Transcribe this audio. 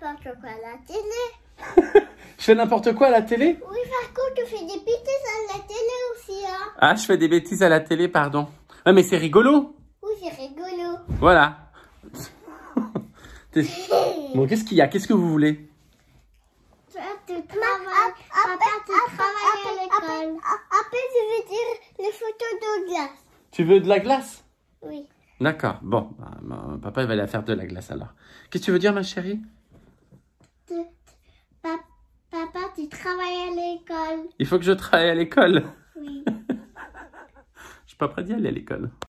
n'importe quoi à la télé. je fais n'importe quoi à la télé Oui, par contre, je fais des bêtises à la télé aussi. Hein. Ah, je fais des bêtises à la télé, pardon. mais c'est rigolo. Oui, c'est rigolo. Voilà. bon, qu'est-ce qu'il y a Qu'est-ce que vous voulez après, je veux dire les photos de glace. Tu veux de la glace Oui. D'accord. Bon, bah, papa, il va aller faire de la glace alors. Qu'est-ce que tu veux dire, ma chérie papa, papa, tu travailles à l'école. Il faut que je travaille à l'école. Oui. je suis pas prêt d'y aller à l'école.